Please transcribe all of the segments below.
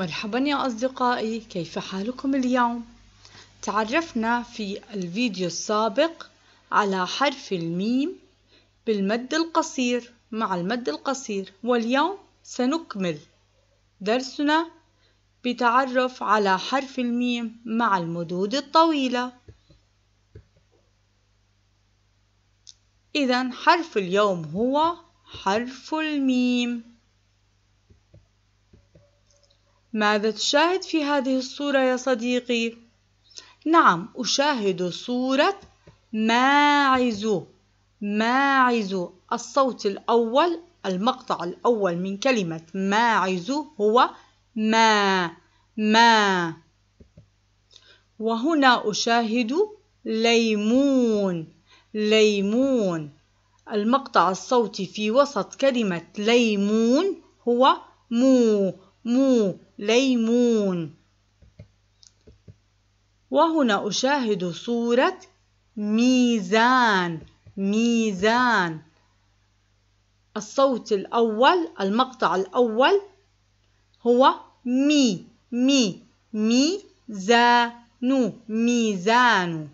مرحبا يا أصدقائي كيف حالكم اليوم؟ تعرفنا في الفيديو السابق على حرف الميم بالمد القصير مع المد القصير واليوم سنكمل درسنا بتعرف على حرف الميم مع المدود الطويلة إذا حرف اليوم هو حرف الميم ماذا تشاهد في هذه الصورة يا صديقي؟ نعم أشاهد صورة ماعز ماعز الصوت الأول المقطع الأول من كلمة ماعز هو ما ما وهنا أشاهد ليمون ليمون المقطع الصوتي في وسط كلمة ليمون هو مو مو ليمون وهنا أشاهد صورة ميزان ميزان الصوت الأول المقطع الأول هو مي مي مي زانو ميزان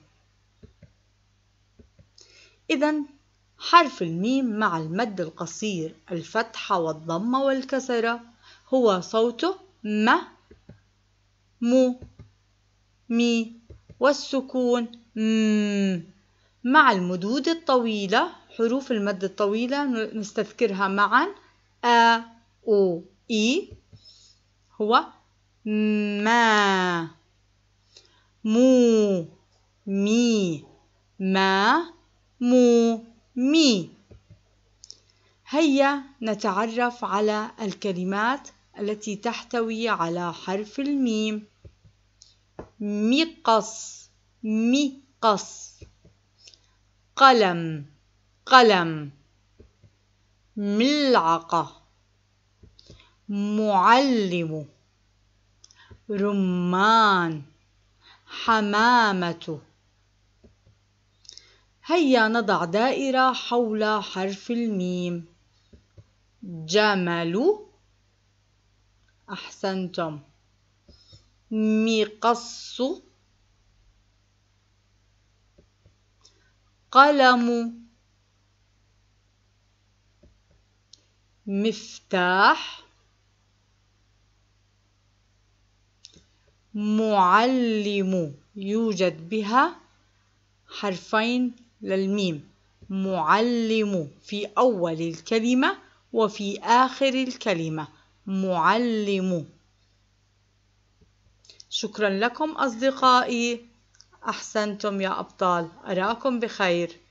إذا حرف الميم مع المد القصير الفتحة والضمة والكسرة هو صوته م مو مي والسكون م مع المدود الطويلة حروف المد الطويلة نستذكرها معا أ أو إي هو ما مو مي ما مو مي هيا نتعرف على الكلمات التي تحتوي على حرف الميم مقص مقص قلم قلم ملعقة معلم رمان حمامة هيا نضع دائرة حول حرف الميم جمل أحسنتم مقص قلم مفتاح معلم يوجد بها حرفين للميم معلم في أول الكلمة وفي آخر الكلمة معلم شكرا لكم أصدقائي أحسنتم يا أبطال أراكم بخير